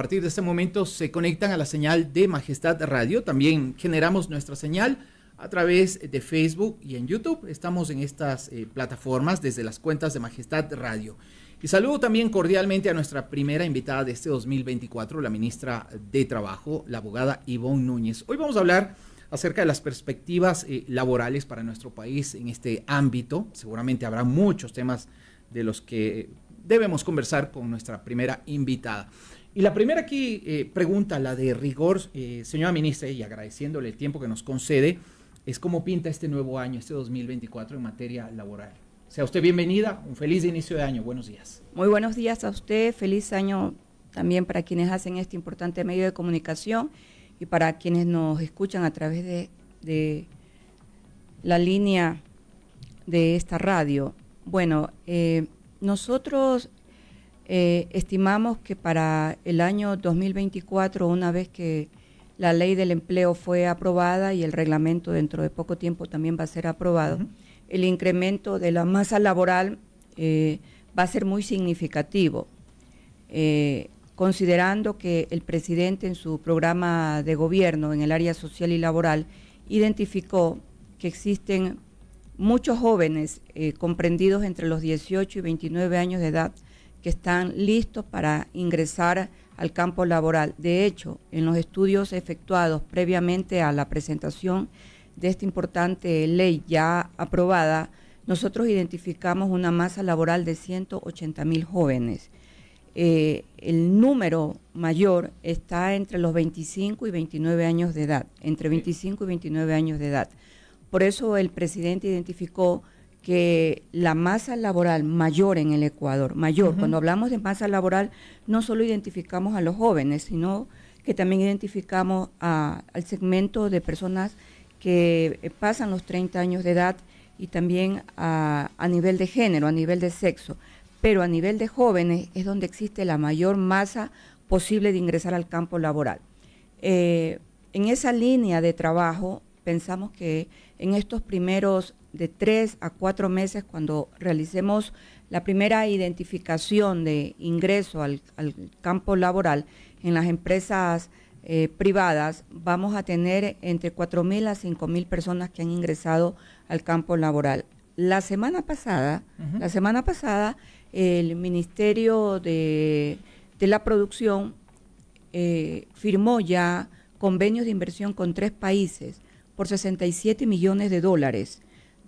A partir de este momento se conectan a la señal de Majestad Radio. También generamos nuestra señal a través de Facebook y en YouTube. Estamos en estas eh, plataformas desde las cuentas de Majestad Radio. Y saludo también cordialmente a nuestra primera invitada de este 2024, la ministra de Trabajo, la abogada Ivonne Núñez. Hoy vamos a hablar acerca de las perspectivas eh, laborales para nuestro país en este ámbito. Seguramente habrá muchos temas de los que debemos conversar con nuestra primera invitada. Y la primera aquí eh, pregunta, la de rigor, eh, señora ministra, y agradeciéndole el tiempo que nos concede, es cómo pinta este nuevo año, este 2024 en materia laboral. Sea usted bienvenida, un feliz inicio de año, buenos días. Muy buenos días a usted, feliz año también para quienes hacen este importante medio de comunicación y para quienes nos escuchan a través de, de la línea de esta radio. Bueno, eh, nosotros eh, estimamos que para el año 2024, una vez que la ley del empleo fue aprobada y el reglamento dentro de poco tiempo también va a ser aprobado, el incremento de la masa laboral eh, va a ser muy significativo, eh, considerando que el presidente en su programa de gobierno en el área social y laboral identificó que existen muchos jóvenes comprendidos entre los 18 y 29 años de edad que están listos para ingresar al campo laboral. De hecho, en los estudios efectuados previamente a la presentación de esta importante ley ya aprobada, nosotros identificamos una masa laboral de 180 jóvenes. Eh, el número mayor está entre los 25 y 29 años de edad, entre 25 y 29 años de edad. Por eso el presidente identificó que la masa laboral mayor en el Ecuador, mayor, cuando hablamos de masa laboral, no solo identificamos a los jóvenes, sino que también identificamos al segmento de personas que eh, pasan los 30 años de edad y también a, nivel de género, a nivel de sexo. Pero a nivel de jóvenes es donde existe la mayor masa posible de ingresar al campo laboral. Eh, en esa línea de trabajo, pensamos que en estos primeros de tres a cuatro meses cuando realicemos la primera identificación de ingreso al, campo laboral en las empresas eh, privadas, vamos a tener entre 4.000 a 5.000 personas que han ingresado al campo laboral. La semana pasada, la semana pasada, el Ministerio de, la Producción eh, firmó ya convenios de inversión con tres países por 67 millones de dólares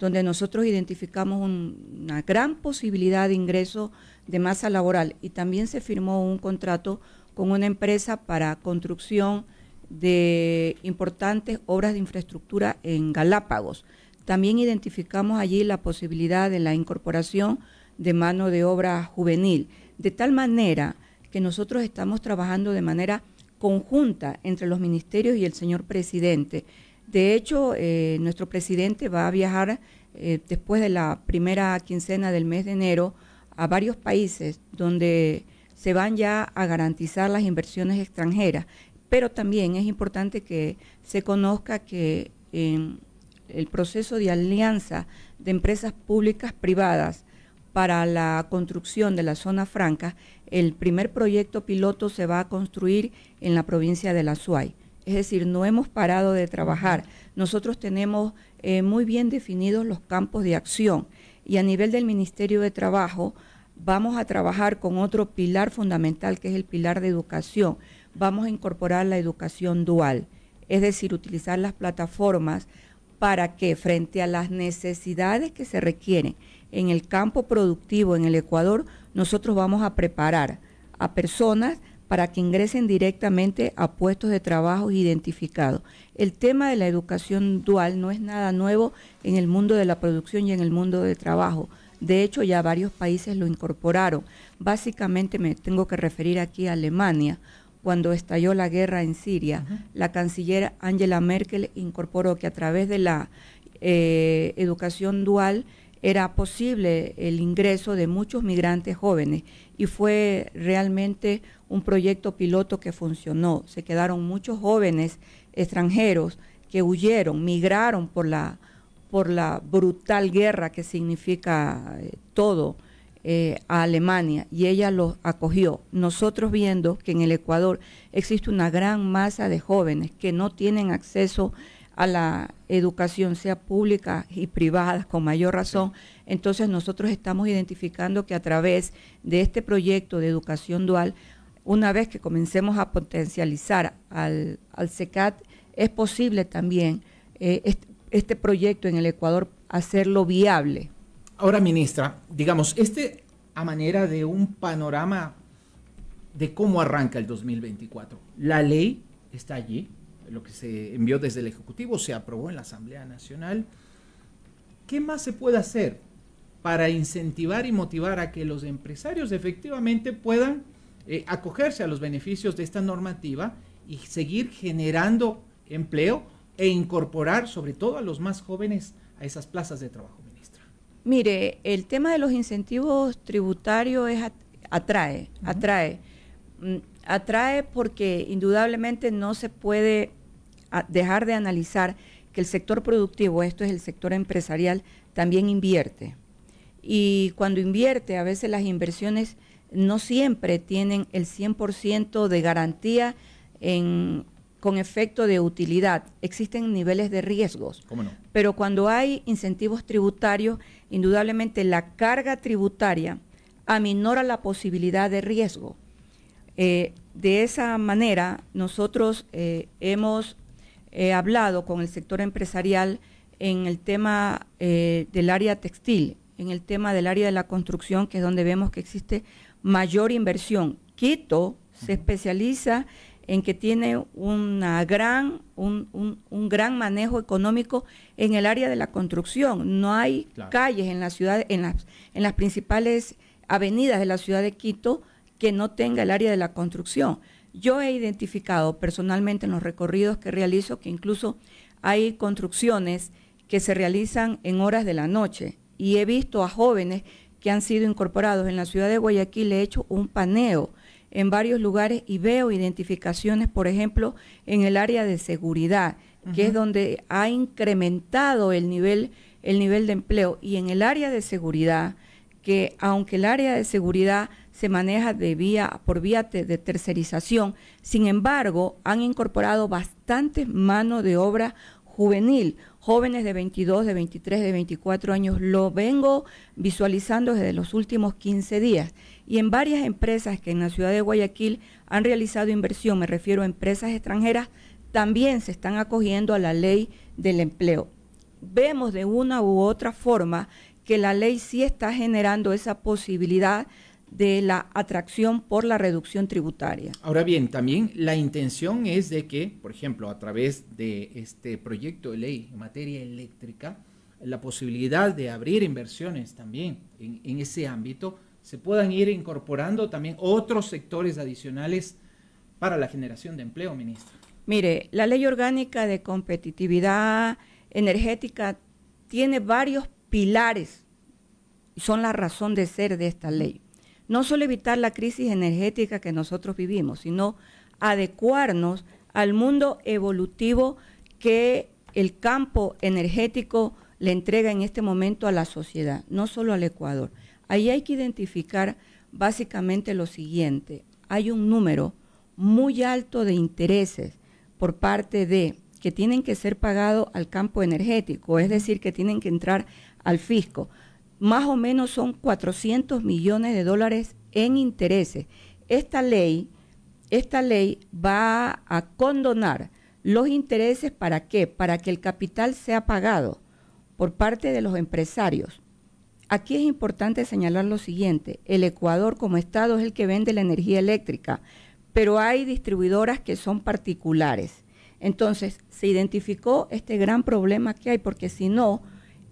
donde nosotros identificamos una gran posibilidad de ingreso de masa laboral y también se firmó un contrato con una empresa para construcción de importantes obras de infraestructura en Galápagos. También identificamos allí la posibilidad de la incorporación de mano de obra juvenil, de tal manera que nosotros estamos trabajando de manera conjunta entre los ministerios y el señor presidente de hecho, eh, nuestro presidente va a viajar eh, después de la primera quincena del mes de enero a varios países donde se van ya a garantizar las inversiones extranjeras. Pero también es importante que se conozca que en el proceso de alianza de empresas públicas privadas para la construcción de la zona franca, el primer proyecto piloto se va a construir en la provincia de La Suay. Es decir, no hemos parado de trabajar. Nosotros tenemos eh, muy bien definidos los campos de acción y a nivel del Ministerio de Trabajo vamos a trabajar con otro pilar fundamental que es el pilar de educación. Vamos a incorporar la educación dual, es decir, utilizar las plataformas para que frente a las necesidades que se requieren en el campo productivo en el Ecuador, nosotros vamos a preparar a personas para que ingresen directamente a puestos de trabajo identificados. El tema de la educación dual no es nada nuevo en el mundo de la producción y en el mundo de trabajo. De hecho, ya varios países lo incorporaron. Básicamente me tengo que referir aquí a Alemania. Cuando estalló la guerra en Siria, la canciller Angela Merkel incorporó que a través de la eh, educación dual era posible el ingreso de muchos migrantes jóvenes y fue realmente un proyecto piloto que funcionó. Se quedaron muchos jóvenes extranjeros que huyeron, migraron por la, por la brutal guerra que significa eh, todo eh, a Alemania y ella los acogió. Nosotros viendo que en el Ecuador existe una gran masa de jóvenes que no tienen acceso a la educación, sea pública y privada, con mayor razón. Entonces nosotros estamos identificando que a través de este proyecto de educación dual, una vez que comencemos a potencializar al, al CECAT, es posible también este, este proyecto en el Ecuador hacerlo viable. Ahora, ministra, digamos, este a manera de un panorama de cómo arranca el 2024. La ley está allí, lo que se envió desde el Ejecutivo se aprobó en la Asamblea Nacional. ¿Qué más se puede hacer? para incentivar y motivar a que los empresarios efectivamente puedan eh, acogerse a los beneficios de esta normativa y seguir generando empleo e incorporar sobre todo a los más jóvenes a esas plazas de trabajo, ministra. Mire, el tema de los incentivos tributarios es atrae, atrae. Mm, atrae porque indudablemente no se puede ah, dejar de analizar que el sector productivo, esto es el sector empresarial, también invierte y cuando invierte, a veces las inversiones no siempre tienen el 100% de garantía con efecto de utilidad. Existen niveles de riesgos. Pero cuando hay incentivos tributarios, indudablemente la carga tributaria aminora la posibilidad de riesgo. Eh, de esa manera, nosotros eh, hemos eh, hablado con el sector empresarial en el tema del área textil en el tema del área de la construcción, que es donde vemos que existe mayor inversión. Quito se especializa en que tiene una gran, un, gran manejo económico en el área de la construcción. No hay calles en la ciudad, en las, en las principales avenidas de la ciudad de Quito que no tenga el área de la construcción. Yo he identificado personalmente en los recorridos que realizo que incluso hay construcciones que se realizan en horas de la noche y he visto a jóvenes que han sido incorporados en la ciudad de Guayaquil, he hecho un paneo en varios lugares y veo identificaciones, por ejemplo, en el área de seguridad, que es donde ha incrementado el nivel, el nivel de empleo. Y en el área de seguridad, que aunque el área de seguridad se maneja de vía, por vía de tercerización, sin embargo, han incorporado bastantes mano de obra juvenil jóvenes de 22, de 23, de 24 años. Lo vengo visualizando desde los últimos 15 días. Y en varias empresas que en la ciudad de Guayaquil han realizado inversión, me refiero a empresas extranjeras, también se están acogiendo a la ley del empleo. Vemos de una u otra forma que la ley sí está generando esa posibilidad de la atracción por la reducción tributaria. Ahora bien, también la intención es de que, por ejemplo, a través de este proyecto de ley en materia eléctrica, la posibilidad de abrir inversiones también en, ese ámbito, se puedan ir incorporando también otros sectores adicionales para la generación de empleo, ministro. Mire, la ley orgánica de competitividad energética tiene varios pilares y son la razón de ser de esta ley no solo evitar la crisis energética que nosotros vivimos, sino adecuarnos al mundo evolutivo que el campo energético le entrega en este momento a la sociedad, no solo al Ecuador. Ahí hay que identificar básicamente lo siguiente, hay un número muy alto de intereses por parte de que tienen que ser pagados al campo energético, es decir, que tienen que entrar al fisco más o menos son 400 millones de dólares en intereses. Esta ley, esta ley va a condonar los intereses para qué? Para que el capital sea pagado por parte de los empresarios. Aquí es importante señalar lo siguiente, el Ecuador como Estado es el que vende la energía eléctrica, pero hay distribuidoras que son particulares. Entonces, se identificó este gran problema que hay, porque si no,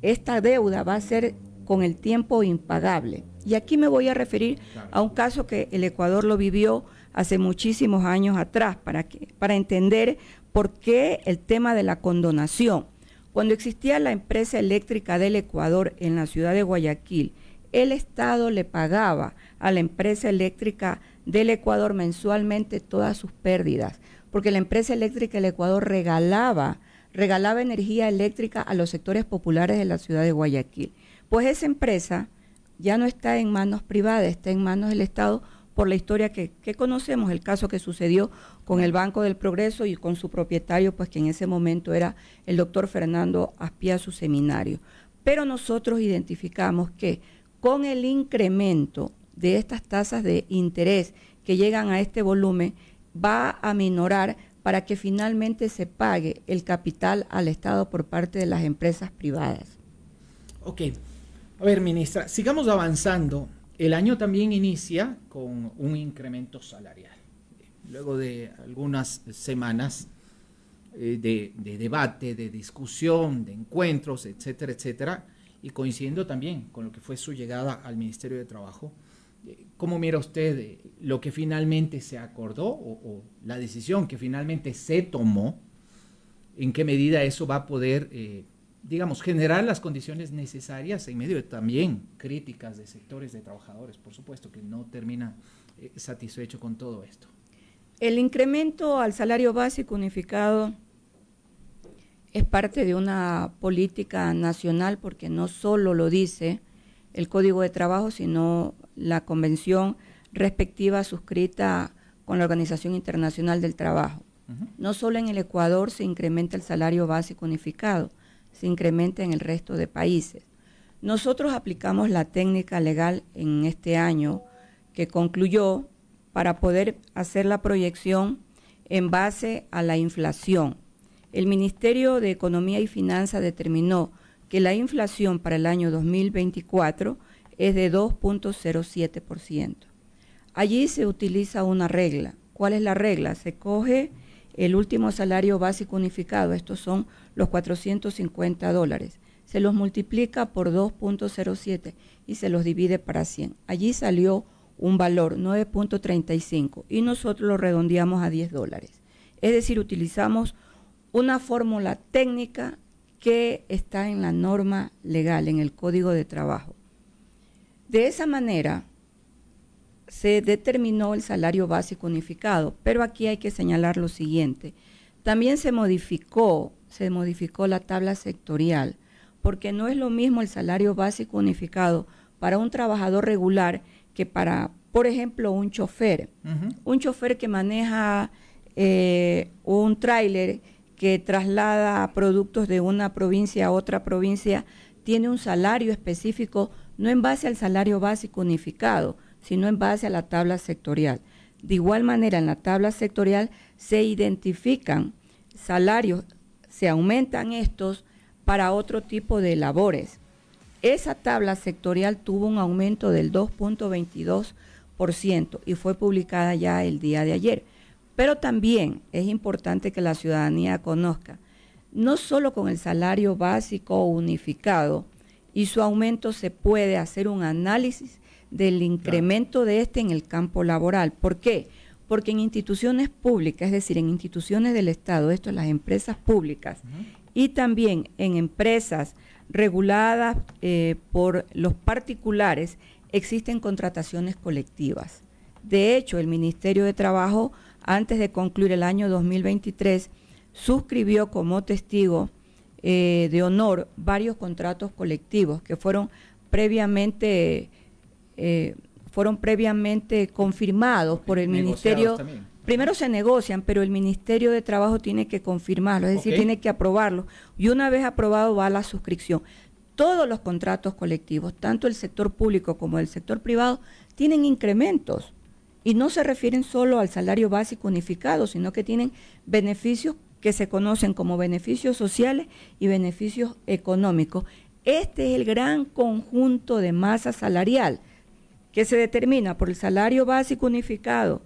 esta deuda va a ser con el tiempo impagable. Y aquí me voy a referir a un caso que el Ecuador lo vivió hace muchísimos años atrás para, que, para entender por qué el tema de la condonación. Cuando existía la empresa eléctrica del Ecuador en la ciudad de Guayaquil, el Estado le pagaba a la empresa eléctrica del Ecuador mensualmente todas sus pérdidas, porque la empresa eléctrica del Ecuador regalaba, regalaba energía eléctrica a los sectores populares de la ciudad de Guayaquil. Pues esa empresa ya no está en manos privadas, está en manos del Estado por la historia que, conocemos, el caso que sucedió con el Banco del Progreso y con su propietario, pues que en ese momento era el doctor Fernando Aspía su seminario. Pero nosotros identificamos que con el incremento de estas tasas de interés que llegan a este volumen, va a minorar para que finalmente se pague el capital al Estado por parte de las empresas privadas. A ver, ministra, sigamos avanzando. El año también inicia con un incremento salarial. Luego de algunas semanas eh, de, debate, de discusión, de encuentros, etcétera, etcétera, y coincidiendo también con lo que fue su llegada al Ministerio de Trabajo, eh, ¿Cómo mira usted eh, lo que finalmente se acordó o, la decisión que finalmente se tomó? ¿En qué medida eso va a poder digamos, generar las condiciones necesarias en medio de también críticas de sectores de trabajadores, por supuesto, que no termina eh, satisfecho con todo esto. El incremento al salario básico unificado es parte de una política nacional porque no solo lo dice el Código de Trabajo, sino la convención respectiva suscrita con la Organización Internacional del Trabajo. No solo en el Ecuador se incrementa el salario básico unificado, se incrementa en el resto de países. Nosotros aplicamos la técnica legal en este año que concluyó para poder hacer la proyección en base a la inflación. El Ministerio de Economía y Finanzas determinó que la inflación para el año 2024 es de 2.07%. Allí se utiliza una regla. ¿Cuál es la regla? Se coge el último salario básico unificado, estos son los 450 dólares, se los multiplica por 2.07 y se los divide para 100. Allí salió un valor 9.35 y nosotros lo redondeamos a 10 dólares. Es decir, utilizamos una fórmula técnica que está en la norma legal, en el Código de Trabajo. De esa manera, se determinó el salario básico unificado, pero aquí hay que señalar lo siguiente. También se modificó, se modificó la tabla sectorial, porque no es lo mismo el salario básico unificado para un trabajador regular que para, por ejemplo, un chofer. Un chofer que maneja eh, un tráiler que traslada productos de una provincia a otra provincia, tiene un salario específico, no en base al salario básico unificado, sino en base a la tabla sectorial. De igual manera, en la tabla sectorial se identifican salarios, se aumentan estos para otro tipo de labores. Esa tabla sectorial tuvo un aumento del 2.22% y fue publicada ya el día de ayer. Pero también es importante que la ciudadanía conozca, no solo con el salario básico unificado y su aumento se puede hacer un análisis del incremento de este en el campo laboral. ¿Por qué? Porque en instituciones públicas, es decir, en instituciones del Estado, esto es las empresas públicas, y también en empresas reguladas eh, por los particulares, existen contrataciones colectivas. De hecho, el Ministerio de Trabajo, antes de concluir el año 2023, suscribió como testigo eh, de honor varios contratos colectivos que fueron previamente eh, fueron previamente confirmados por el Ministerio. Primero se negocian, pero el Ministerio de Trabajo tiene que confirmarlo, es decir, tiene que aprobarlo. Y una vez aprobado va la suscripción. Todos los contratos colectivos, tanto el sector público como el sector privado, tienen incrementos. Y no se refieren solo al salario básico unificado, sino que tienen beneficios que se conocen como beneficios sociales y beneficios económicos. Este es el gran conjunto de masa salarial que se determina por el salario básico unificado,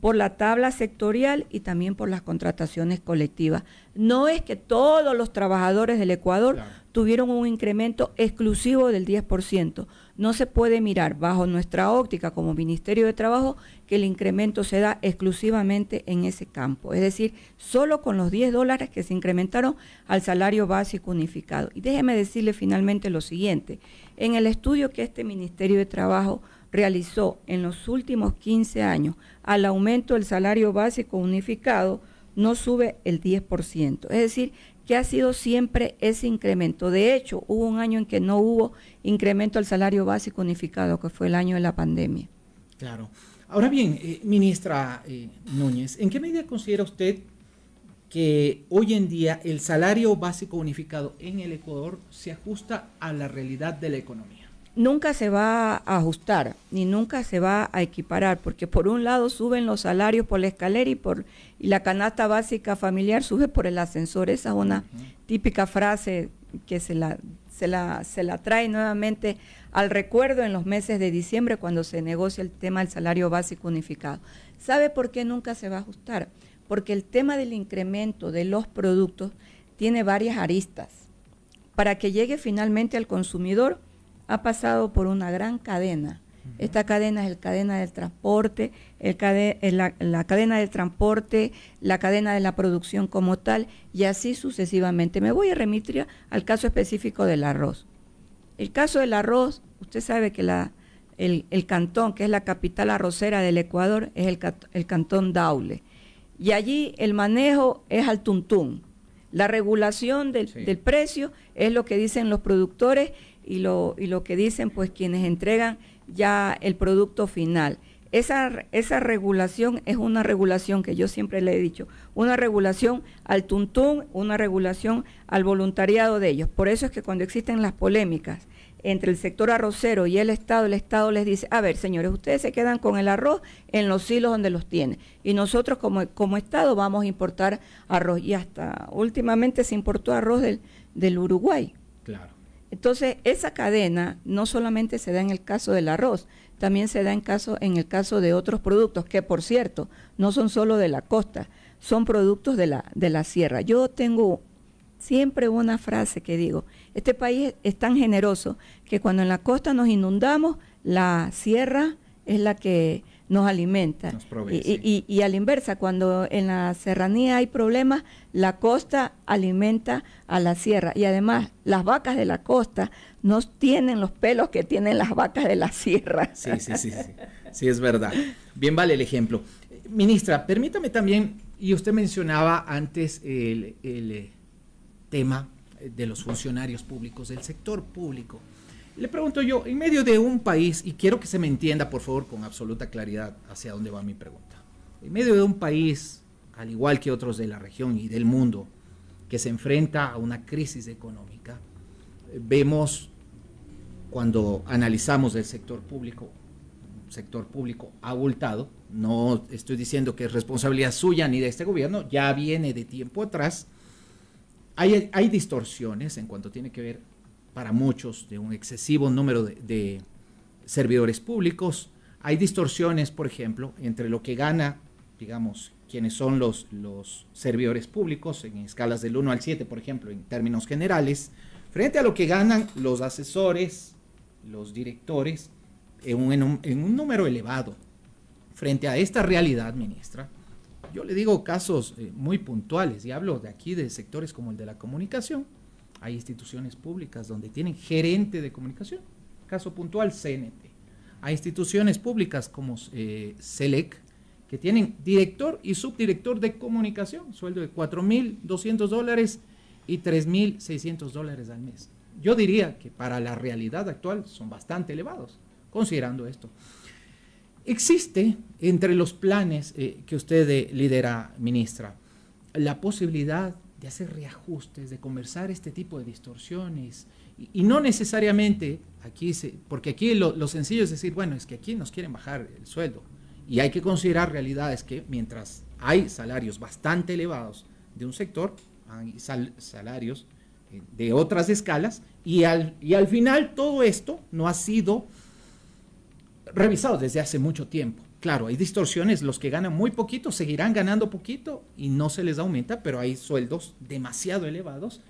por la tabla sectorial y también por las contrataciones colectivas. No es que todos los trabajadores del Ecuador tuvieron un incremento exclusivo del 10%. No se puede mirar bajo nuestra óptica como Ministerio de Trabajo que el incremento se da exclusivamente en ese campo. Es decir, solo con los 10 dólares que se incrementaron al salario básico unificado. Y déjeme decirle finalmente lo siguiente. En el estudio que este Ministerio de Trabajo realizó en los últimos 15 años al aumento del salario básico unificado no sube el 10%. Es decir, que ha sido siempre ese incremento. De hecho, hubo un año en que no hubo incremento al salario básico unificado, que fue el año de la pandemia. Claro. Ahora bien, eh, ministra eh, Núñez, ¿en qué medida considera usted que hoy en día el salario básico unificado en el Ecuador se ajusta a la realidad de la economía? nunca se va a ajustar ni nunca se va a equiparar, porque por un lado suben los salarios por la escalera y, por, y la canasta básica familiar sube por el ascensor. Esa es una típica frase que se la, se, la, se la trae nuevamente al recuerdo en los meses de diciembre cuando se negocia el tema del salario básico unificado. ¿Sabe por qué nunca se va a ajustar? Porque el tema del incremento de los productos tiene varias aristas. Para que llegue finalmente al consumidor, ha pasado por una gran cadena. Esta cadena es el cadena del transporte, eh, la, cadena del transporte, la cadena de la producción como tal, y así sucesivamente. Me voy a remitir al caso específico del arroz. El caso del arroz, usted sabe que la, el, cantón, que es la capital arrocera del Ecuador, es el, cantón Daule. Y allí el manejo es al tuntún. La regulación del, del, precio es lo que dicen los productores y lo, y lo que dicen pues quienes entregan ya el producto final. Esa, esa regulación es una regulación que yo siempre le he dicho, una regulación al tuntún, una regulación al voluntariado de ellos. Por eso es que cuando existen las polémicas entre el sector arrocero y el Estado, el Estado les dice, a ver, señores, ustedes se quedan con el arroz en los silos donde los tienen. Y nosotros como, como Estado vamos a importar arroz. Y hasta últimamente se importó arroz del, del Uruguay. Entonces, esa cadena no solamente se da en el caso del arroz, también se da en, caso, en el caso de otros productos, que por cierto, no son solo de la costa, son productos de la, de la sierra. Yo tengo siempre una frase que digo, este país es tan generoso que cuando en la costa nos inundamos, la sierra es la que nos alimenta. y, y, a la inversa, cuando en la serranía hay problemas, la costa alimenta a la sierra. Y además, las vacas de la costa no tienen los pelos que tienen las vacas de la sierra. Sí, sí, sí, sí. Sí, es verdad. Bien vale el ejemplo. Ministra, permítame también, y usted mencionaba antes el, el eh, tema de los funcionarios públicos, del sector público. Le pregunto yo, en medio de un país, y quiero que se me entienda por favor con absoluta claridad hacia dónde va mi pregunta, en medio de un país, al igual que otros de la región y del mundo, que se enfrenta a una crisis económica, eh, vemos cuando analizamos el sector público, sector público abultado, no estoy diciendo que es responsabilidad suya ni de este gobierno, ya viene de tiempo atrás, hay, hay distorsiones en cuanto tiene que ver para muchos de un excesivo número de, servidores públicos. Hay distorsiones, por ejemplo, entre lo que gana, digamos, quienes son los, los servidores públicos en escalas del 1 al 7, por ejemplo, en términos generales, frente a lo que ganan los asesores, los directores, en un, número elevado. Frente a esta realidad, ministra, yo le digo casos eh, muy puntuales y hablo de aquí de sectores como el de la comunicación, hay instituciones públicas donde tienen gerente de comunicación, caso puntual CNT. Hay instituciones públicas como eh, SELEC que tienen director y subdirector de comunicación, sueldo de 4.200 dólares y 3.600 dólares al mes. Yo diría que para la realidad actual son bastante elevados, considerando esto. Existe entre los planes eh, que usted eh, lidera, ministra, la posibilidad de hacer reajustes, de conversar este tipo de distorsiones. Y, no necesariamente, aquí porque aquí lo, sencillo es decir, bueno, es que aquí nos quieren bajar el sueldo. Y hay que considerar realidades que mientras hay salarios bastante elevados de un sector, hay salarios eh, de otras escalas, y y al final todo esto no ha sido revisado desde hace mucho tiempo. Claro, hay distorsiones, los que ganan muy poquito seguirán ganando poquito y no se les aumenta, pero hay sueldos demasiado elevados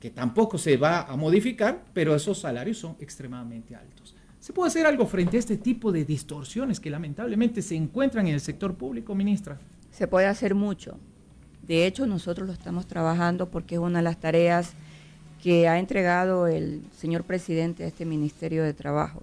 que tampoco se va a modificar, pero esos salarios son extremadamente altos. ¿Se puede hacer algo frente a este tipo de distorsiones que lamentablemente se encuentran en el sector público, ministra? Se puede hacer mucho. De hecho, nosotros lo estamos trabajando porque es una de las tareas que ha entregado el señor presidente a este Ministerio de Trabajo.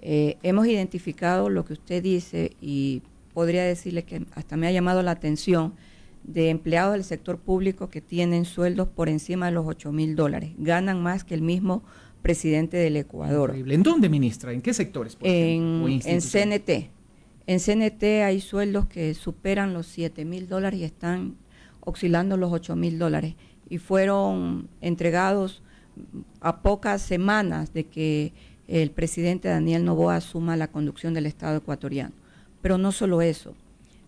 Eh, hemos identificado lo que usted dice y podría decirle que hasta me ha llamado la atención de empleados del sector público que tienen sueldos por encima de los 8 mil dólares. Ganan más que el mismo presidente del Ecuador. ¿En dónde, ministra? ¿En qué sectores? en, en CNT. En CNT hay sueldos que superan los 7 mil dólares y están oscilando los 8 mil dólares. Y fueron entregados a pocas semanas de que el presidente Daniel Novoa asuma la conducción del Estado ecuatoriano. Pero no solo eso,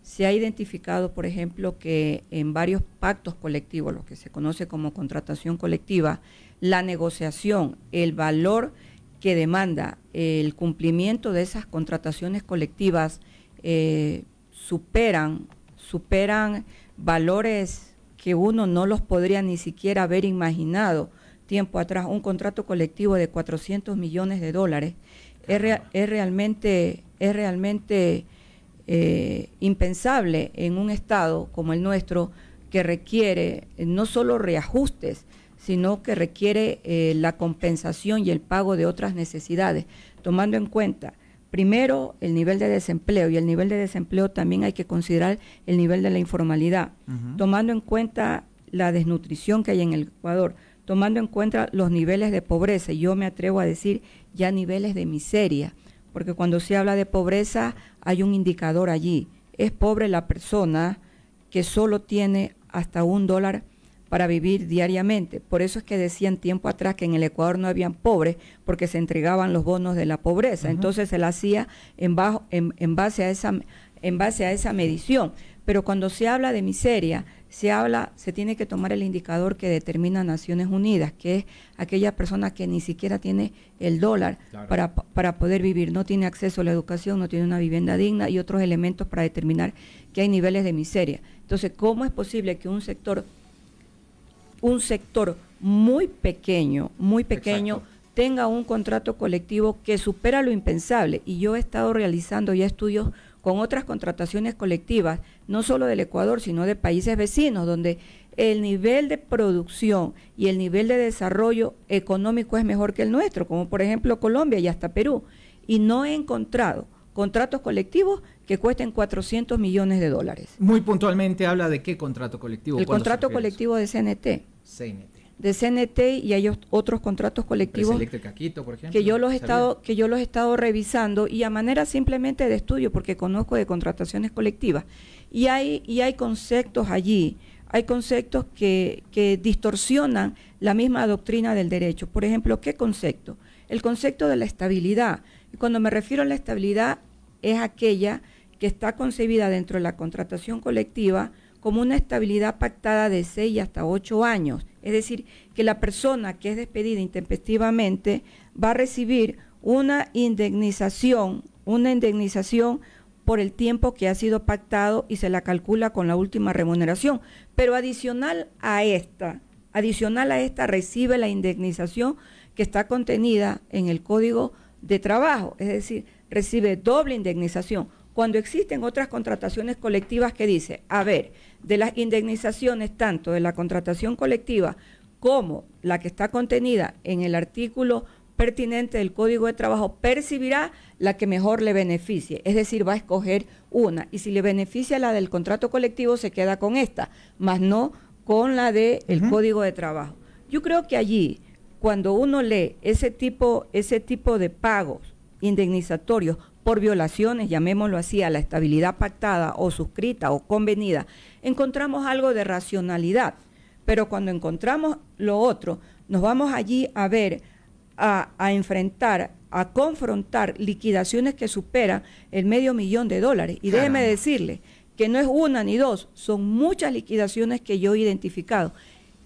se ha identificado, por ejemplo, que en varios pactos colectivos, lo que se conoce como contratación colectiva, la negociación, el valor que demanda el cumplimiento de esas contrataciones colectivas eh, superan, superan valores que uno no los podría ni siquiera haber imaginado tiempo atrás un contrato colectivo de 400 millones de dólares es, realmente, es realmente eh, impensable en un Estado como el nuestro que requiere eh, no solo reajustes, sino que requiere eh, la compensación y el pago de otras necesidades, tomando en cuenta primero el nivel de desempleo y el nivel de desempleo también hay que considerar el nivel de la informalidad, tomando en cuenta la desnutrición que hay en el Ecuador, tomando en cuenta los niveles de pobreza, yo me atrevo a decir ya niveles de miseria, porque cuando se habla de pobreza hay un indicador allí, es pobre la persona que solo tiene hasta un dólar para vivir diariamente. Por eso es que decían tiempo atrás que en el Ecuador no habían pobres porque se entregaban los bonos de la pobreza. Entonces se la hacía en, bajo, en, base a esa, en base a esa medición. Pero cuando se habla de miseria, se habla, se tiene que tomar el indicador que determina Naciones Unidas, que es aquella persona que ni siquiera tiene el dólar para, poder vivir, no tiene acceso a la educación, no tiene una vivienda digna y otros elementos para determinar que hay niveles de miseria. Entonces, ¿cómo es posible que un sector, un sector muy pequeño, muy pequeño, tenga un contrato colectivo que supera lo impensable? Y yo he estado realizando ya estudios con otras contrataciones colectivas, no solo del Ecuador, sino de países vecinos, donde el nivel de producción y el nivel de desarrollo económico es mejor que el nuestro, como por ejemplo Colombia y hasta Perú. Y no he encontrado contratos colectivos que cuesten 400 millones de dólares. Muy puntualmente habla de qué contrato colectivo. El contrato colectivo de CNT. CNT de CNT y hay otros contratos colectivos que yo los he estado que yo los he estado revisando y a manera simplemente de estudio porque conozco de contrataciones colectivas y hay y hay conceptos allí hay conceptos que, que distorsionan la misma doctrina del derecho por ejemplo qué concepto el concepto de la estabilidad cuando me refiero a la estabilidad es aquella que está concebida dentro de la contratación colectiva como una estabilidad pactada de seis hasta ocho años es decir, que la persona que es despedida intempestivamente va a recibir una indemnización, una indemnización por el tiempo que ha sido pactado y se la calcula con la última remuneración. Pero adicional a esta, adicional a esta recibe la indemnización que está contenida en el Código de Trabajo, es decir, recibe doble indemnización cuando existen otras contrataciones colectivas que dice, a ver, de las indemnizaciones tanto de la contratación colectiva como la que está contenida en el artículo pertinente del Código de Trabajo percibirá la que mejor le beneficie, es decir, va a escoger una y si le beneficia la del contrato colectivo se queda con esta, más no con la del de Código de Trabajo. Yo creo que allí, cuando uno lee ese tipo, ese tipo de pagos indemnizatorios por violaciones, llamémoslo así, a la estabilidad pactada o suscrita o convenida, encontramos algo de racionalidad. Pero cuando encontramos lo otro, nos vamos allí a ver, a, enfrentar, a confrontar liquidaciones que superan el medio millón de dólares. Y déjeme decirle que no es una ni dos, son muchas liquidaciones que yo he identificado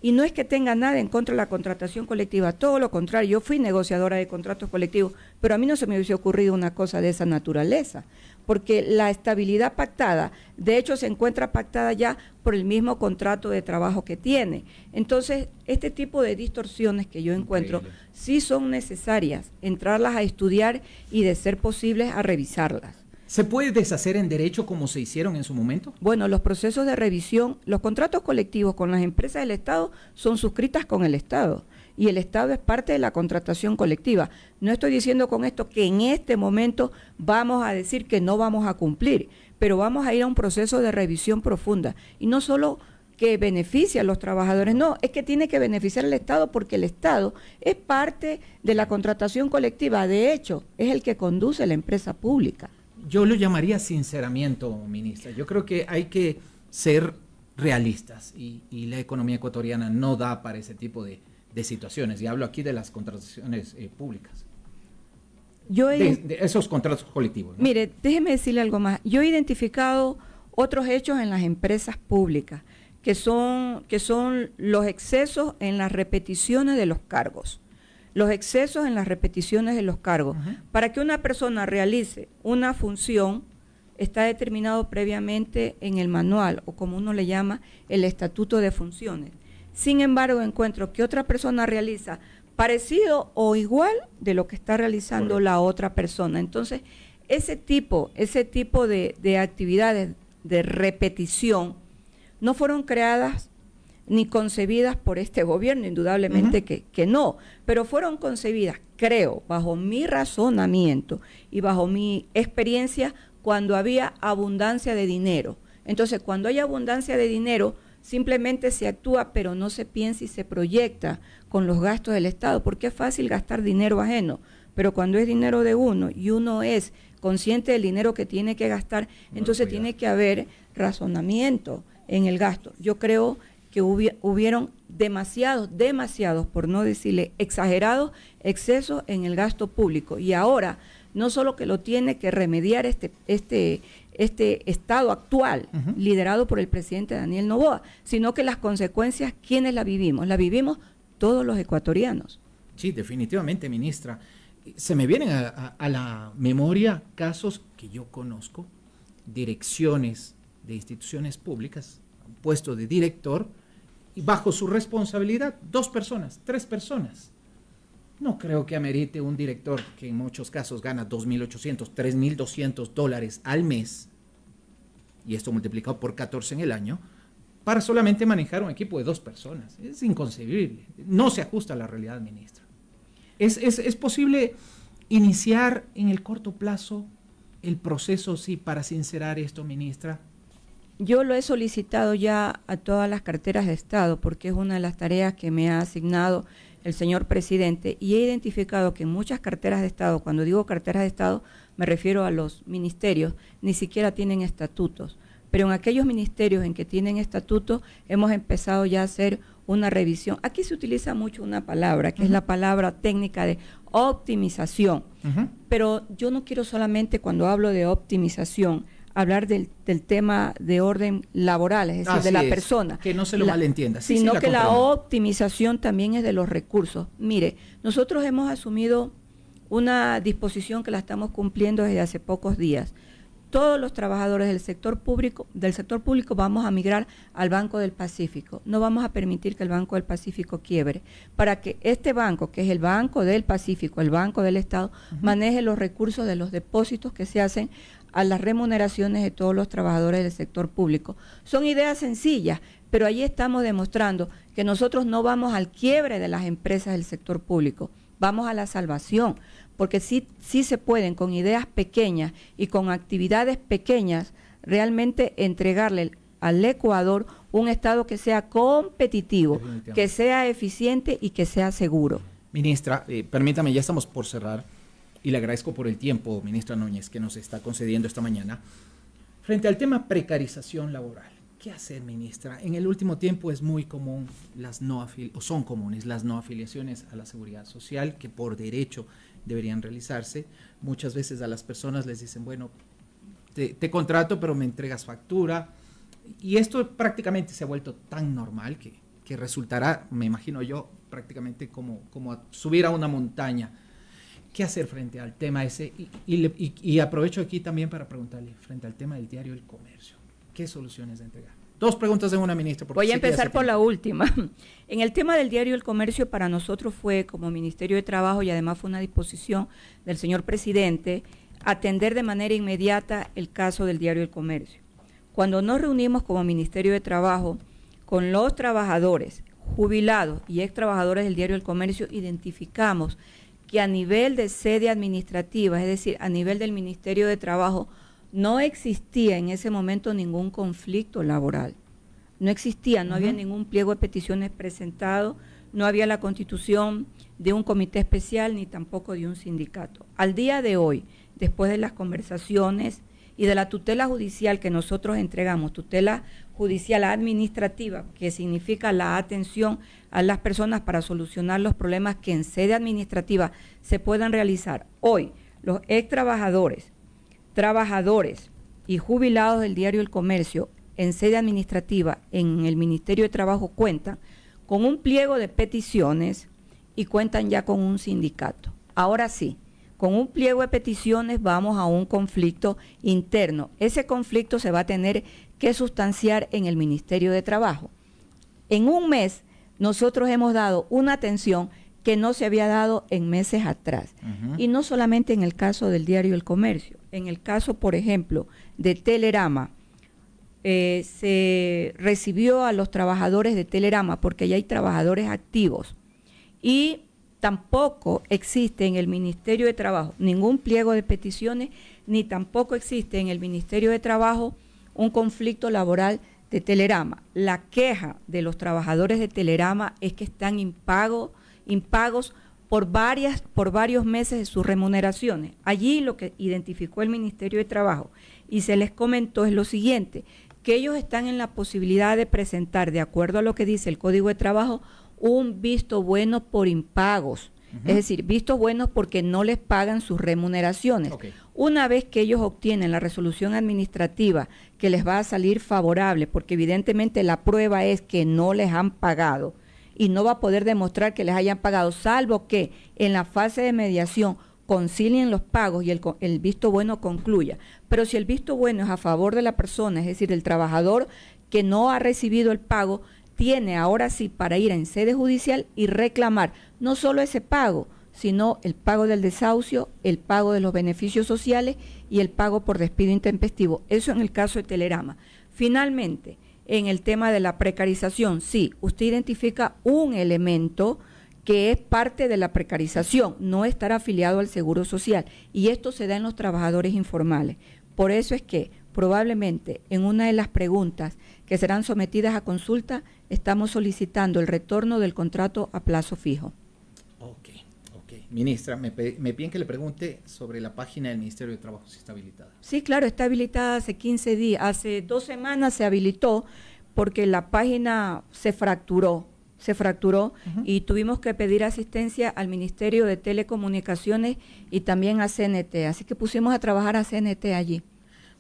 y no es que tenga nada en contra de la contratación colectiva, todo lo contrario, yo fui negociadora de contratos colectivos, pero a mí no se me hubiese ocurrido una cosa de esa naturaleza, porque la estabilidad pactada, de hecho, se encuentra pactada ya por el mismo contrato de trabajo que tiene. Entonces, este tipo de distorsiones que yo encuentro sí son necesarias, entrarlas a estudiar y, de ser posibles, a revisarlas. ¿Se puede deshacer en derecho como se hicieron en su momento? Bueno, los procesos de revisión, los contratos colectivos con las empresas del Estado son suscritas con el Estado y el Estado es parte de la contratación colectiva. No estoy diciendo con esto que en este momento vamos a decir que no vamos a cumplir, pero vamos a ir a un proceso de revisión profunda y no solo que beneficia a los trabajadores, no, es que tiene que beneficiar al Estado porque el Estado es parte de la contratación colectiva, de hecho, es el que conduce la empresa pública yo lo llamaría sinceramiento, ministra. Yo creo que hay que ser realistas y, la economía ecuatoriana no da para ese tipo de, situaciones. Y hablo aquí de las contrataciones eh, públicas. Yo de, esos contratos colectivos. Mire, déjeme decirle algo más. Yo he identificado otros hechos en las empresas públicas, que son, que son los excesos en las repeticiones de los cargos los excesos en las repeticiones de los cargos. Para que una persona realice una función, está determinado previamente en el manual o como uno le llama el estatuto de funciones. Sin embargo, encuentro que otra persona realiza parecido o igual de lo que está realizando la otra persona. Entonces, ese tipo, ese tipo de, de actividades de repetición no fueron creadas ni concebidas por este gobierno, indudablemente que, que, no, pero fueron concebidas, creo, bajo mi razonamiento y bajo mi experiencia cuando había abundancia de dinero. Entonces, cuando hay abundancia de dinero, simplemente se actúa, pero no se piensa y se proyecta con los gastos del Estado, porque es fácil gastar dinero ajeno, pero cuando es dinero de uno y uno es consciente del dinero que tiene que gastar, entonces tiene que haber razonamiento en el gasto. Yo creo que hubieron demasiados, demasiados, por no decirle exagerados, excesos en el gasto público. Y ahora, no solo que lo tiene que remediar este, este, este Estado actual, liderado por el presidente Daniel Novoa, sino que las consecuencias, ¿quiénes las vivimos? Las vivimos todos los ecuatorianos. Sí, definitivamente, ministra. Se me vienen a la memoria casos que yo conozco, direcciones de instituciones públicas, puesto de director, y bajo su responsabilidad dos personas, tres personas. No creo que amerite un director que en muchos casos gana 2.800, 3.200 dólares al mes, y esto multiplicado por 14 en el año, para solamente manejar un equipo de dos personas. Es inconcebible. No se ajusta a la realidad, ministra Es, es posible iniciar en el corto plazo el proceso, sí, para sincerar esto, ministra, yo lo he solicitado ya a todas las carteras de Estado porque es una de las tareas que me ha asignado el señor presidente y he identificado que en muchas carteras de Estado, cuando digo carteras de Estado me refiero a los ministerios, ni siquiera tienen estatutos. Pero en aquellos ministerios en que tienen estatutos hemos empezado ya a hacer una revisión. Aquí se utiliza mucho una palabra, que es la palabra técnica de optimización. Pero yo no quiero solamente cuando hablo de optimización hablar del, tema de orden laboral, es decir, de la persona. Que no se lo malentienda. sino que la optimización también es de los recursos. Mire, nosotros hemos asumido una disposición que la estamos cumpliendo desde hace pocos días. Todos los trabajadores del sector público, del sector público vamos a migrar al Banco del Pacífico. No vamos a permitir que el Banco del Pacífico quiebre. Para que este banco, que es el Banco del Pacífico, el Banco del Estado, maneje los recursos de los depósitos que se hacen a las remuneraciones de todos los trabajadores del sector público. Son ideas sencillas, pero ahí estamos demostrando que nosotros no vamos al quiebre de las empresas del sector público, vamos a la salvación, porque sí, sí se pueden con ideas pequeñas y con actividades pequeñas realmente entregarle al Ecuador un Estado que sea competitivo, que sea eficiente y que sea seguro. Ministra, eh, permítame, ya estamos por cerrar y le agradezco por el tiempo, ministra Núñez, que nos está concediendo esta mañana, frente al tema precarización laboral. ¿Qué hacer, ministra? En el último tiempo es muy común las no o son comunes las no afiliaciones a la seguridad social que por derecho deberían realizarse. Muchas veces a las personas les dicen, bueno, te, contrato pero me entregas factura. Y esto prácticamente se ha vuelto tan normal que, resultará, me imagino yo, prácticamente como, como subir a una montaña qué hacer frente al tema ese. Y, aprovecho aquí también para preguntarle, frente al tema del diario El Comercio, ¿qué soluciones de entregar? Dos preguntas en una, ministra. Voy a empezar por la última. En el tema del diario El Comercio, para nosotros fue, como Ministerio de Trabajo, y además fue una disposición del señor presidente, atender de manera inmediata el caso del diario El Comercio. Cuando nos reunimos como Ministerio de Trabajo con los trabajadores, jubilados y ex trabajadores del diario El Comercio, identificamos y a nivel de sede administrativa, es decir, a nivel del Ministerio de Trabajo, no existía en ese momento ningún conflicto laboral. No existía, no había ningún pliego de peticiones presentado, no había la constitución de un comité especial ni tampoco de un sindicato. Al día de hoy, después de las conversaciones y de la tutela judicial que nosotros entregamos, tutela judicial administrativa, que significa la atención a las personas para solucionar los problemas que en sede administrativa se puedan realizar. Hoy, los ex trabajadores, trabajadores y jubilados del diario El Comercio en sede administrativa en el Ministerio de Trabajo cuentan con un pliego de peticiones y cuentan ya con un sindicato. Ahora sí, con un pliego de peticiones vamos a un conflicto interno. Ese conflicto se va a tener que sustanciar en el Ministerio de Trabajo. En un mes nosotros hemos dado una atención que no se había dado en meses atrás. Y no solamente en el caso del diario El Comercio, en el caso, por ejemplo, de Telerama, eh, se recibió a los trabajadores de Telerama, porque ya hay trabajadores activos, y Tampoco existe en el Ministerio de Trabajo ningún pliego de peticiones, ni tampoco existe en el Ministerio de Trabajo un conflicto laboral de Telerama. La queja de los trabajadores de Telerama es que están impagos por, varias, por varios meses de sus remuneraciones. Allí lo que identificó el Ministerio de Trabajo y se les comentó es lo siguiente, que ellos están en la posibilidad de presentar, de acuerdo a lo que dice el Código de Trabajo, un visto bueno por impagos. Es decir, visto buenos porque no les pagan sus remuneraciones. Una vez que ellos obtienen la resolución administrativa que les va a salir favorable, porque evidentemente la prueba es que no les han pagado y no va a poder demostrar que les hayan pagado, salvo que en la fase de mediación concilien los pagos y el, el, visto bueno concluya. Pero si el visto bueno es a favor de la persona, es decir, del trabajador que no ha recibido el pago, tiene ahora sí para ir en sede judicial y reclamar no solo ese pago, sino el pago del desahucio, el pago de los beneficios sociales y el pago por despido intempestivo. Eso en el caso de Telerama. Finalmente, en el tema de la precarización, sí, usted identifica un elemento que es parte de la precarización, no estar afiliado al Seguro Social. Y esto se da en los trabajadores informales. Por eso es que probablemente en una de las preguntas que serán sometidas a consulta, estamos solicitando el retorno del contrato a plazo fijo. Ok, ok. Ministra, me, piden que le pregunte sobre la página del Ministerio de Trabajo, si está habilitada. Sí, claro, está habilitada hace 15 días, hace dos semanas se habilitó porque la página se fracturó, se fracturó y tuvimos que pedir asistencia al Ministerio de Telecomunicaciones y también a CNT. Así que pusimos a trabajar a CNT allí.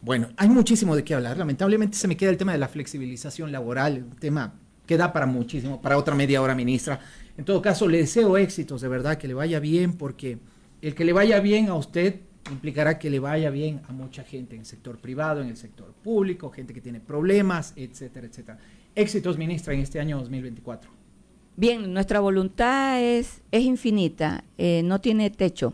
Bueno, hay muchísimo de qué hablar. Lamentablemente se me queda el tema de la flexibilización laboral, un tema que da para muchísimo, para otra media hora, ministra. En todo caso, le deseo éxitos, de verdad, que le vaya bien, porque el que le vaya bien a usted implicará que le vaya bien a mucha gente en el sector privado, en el sector público, gente que tiene problemas, etcétera, etcétera. Éxitos, ministra, en este año 2024. Bien, nuestra voluntad es, es infinita, eh, no tiene techo.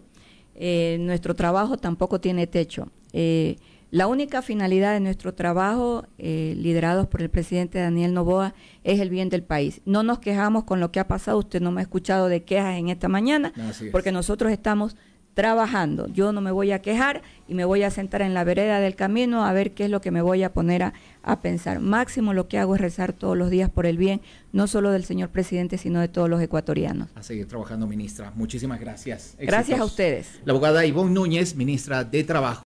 Eh, nuestro trabajo tampoco tiene techo. Eh, la única finalidad de nuestro trabajo, eh, liderados por el presidente Daniel Novoa, es el bien del país. No nos quejamos con lo que ha pasado, usted no me ha escuchado de quejas en esta mañana, porque nosotros estamos trabajando. Yo no me voy a quejar y me voy a sentar en la vereda del camino a ver qué es lo que me voy a poner a, pensar. Máximo lo que hago es rezar todos los días por el bien, no solo del señor presidente, sino de todos los ecuatorianos. A seguir trabajando, ministra. Muchísimas gracias. Gracias a ustedes. La abogada Ivonne Núñez, ministra de Trabajo.